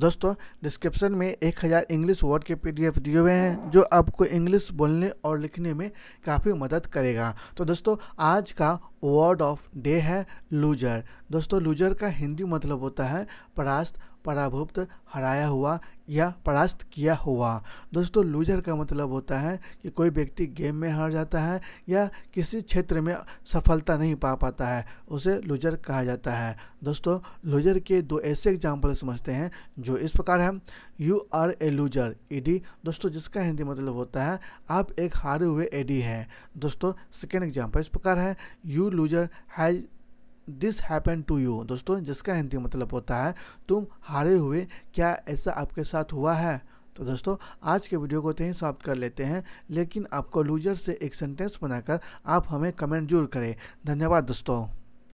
दोस्तों डिस्क्रिप्शन में एक हज़ार इंग्लिश वर्ड के पीडीएफ दिए हुए हैं जो आपको इंग्लिश बोलने और लिखने में काफ़ी मदद करेगा तो दोस्तों आज का वर्ड ऑफ डे है लूजर दोस्तों लूजर का हिंदी मतलब होता है परास्त पराभुक्त हराया हुआ या परास्त किया हुआ दोस्तों लूजर का मतलब होता है कि कोई व्यक्ति गेम में हार जाता है या किसी क्षेत्र में सफलता नहीं पा पाता है उसे लूजर कहा जाता है दोस्तों लूजर के दो ऐसे एग्जाम्पल समझते हैं जो इस प्रकार है यू आर ए लूजर एडी दोस्तों जिसका हिंदी मतलब होता है आप एक हारे हुए एडी हैं दोस्तों सेकेंड एग्जाम्पल इस प्रकार है you loser has this happen to you दोस्तों जिसका हिंदी मतलब होता है तुम हारे हुए क्या ऐसा आपके साथ हुआ है तो दोस्तों आज के वीडियो को तो यहीं समाप्त कर लेते हैं लेकिन आपको लूजर से एक सेंटेंस बनाकर आप हमें कमेंट जरूर करें धन्यवाद दोस्तों